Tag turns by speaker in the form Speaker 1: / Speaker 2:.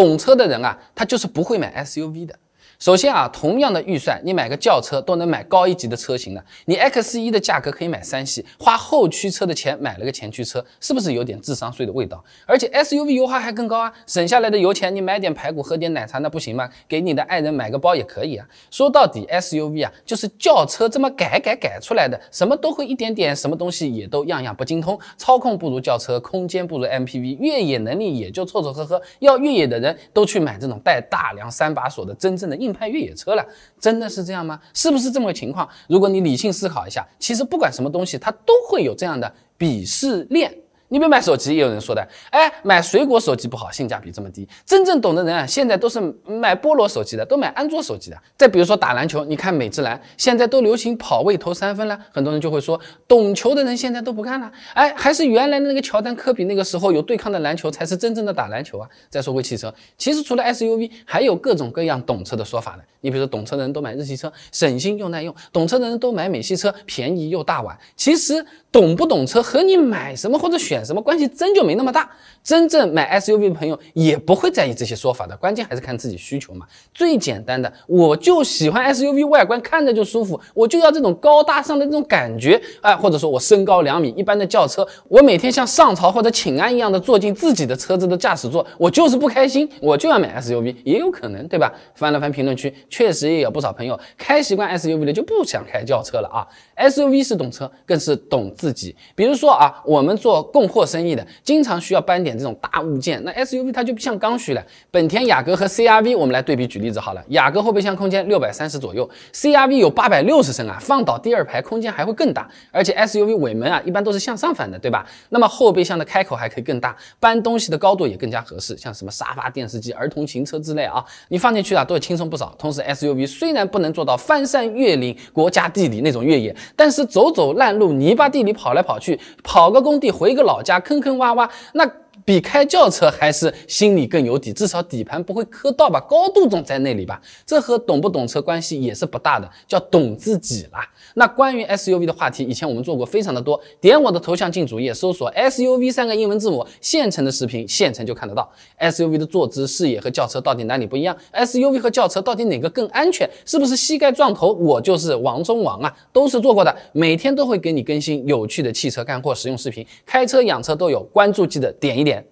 Speaker 1: 懂车的人啊，他就是不会买 SUV 的。首先啊，同样的预算，你买个轿车都能买高一级的车型了。你 X 一的价格可以买三系，花后驱车的钱买了个前驱车，是不是有点智商税的味道？而且 SUV 油耗还更高啊，省下来的油钱你买点排骨喝点奶茶那不行吗？给你的爱人买个包也可以啊。说到底，SUV 啊就是轿车这么改改改出来的，什么都会一点点，什么东西也都样样不精通，操控不如轿车，空间不如 MPV，越野能力也就凑凑合合。要越野的人都去买这种带大梁三把锁的真正的硬。拍越野车了，真的是这样吗？是不是这么个情况？如果你理性思考一下，其实不管什么东西，它都会有这样的鄙视链。你比如买手机，也有人说的，哎，买水果手机不好，性价比这么低。真正懂的人啊，现在都是买菠萝手机的，都买安卓手机的。再比如说打篮球，你看美职篮现在都流行跑位投三分了，很多人就会说，懂球的人现在都不干了，哎，还是原来的那个乔丹、科比，那个时候有对抗的篮球才是真正的打篮球啊。再说回汽车，其实除了 SUV，还有各种各样懂车的说法的。你比如说，懂车的人都买日系车，省心又耐用；懂车的人都买美系车，便宜又大碗。其实懂不懂车和你买什么或者选。什么关系真就没那么大，真正买 SUV 的朋友也不会在意这些说法的，关键还是看自己需求嘛。最简单的，我就喜欢 SUV 外观，看着就舒服，我就要这种高大上的这种感觉，哎，或者说我身高两米，一般的轿车，我每天像上朝或者请安一样的坐进自己的车子的驾驶座，我就是不开心，我就要买 SUV，也有可能，对吧？翻了翻评论区，确实也有不少朋友开习惯 SUV 的就不想开轿车了啊。SUV 是懂车，更是懂自己。比如说啊，我们做供。破生意的经常需要搬点这种大物件，那 SUV 它就不像刚需了。本田雅阁和 CRV，我们来对比举例子好了。雅阁后备箱空间六百三十左右，CRV 有八百六十升啊，放倒第二排空间还会更大。而且 SUV 尾门啊一般都是向上翻的，对吧？那么后备箱的开口还可以更大，搬东西的高度也更加合适。像什么沙发、电视机、儿童行车之类啊，你放进去啊都会轻松不少。同时 SUV 虽然不能做到翻山越岭、国家地理那种越野，但是走走烂路、泥巴地里跑来跑去，跑个工地、回个老。老家坑坑洼洼，那。比开轿车还是心里更有底，至少底盘不会磕到吧，高度总在那里吧。这和懂不懂车关系也是不大的，叫懂自己啦。那关于 SUV 的话题，以前我们做过非常的多，点我的头像进主页搜索 SUV 三个英文字母，现成的视频现成就看得到。SUV 的坐姿视野和轿车到底哪里不一样？SUV 和轿车到底哪个更安全？是不是膝盖撞头我就是王中王啊？都是做过的，每天都会给你更新有趣的汽车干货实用视频，开车养车都有，关注记得点一。点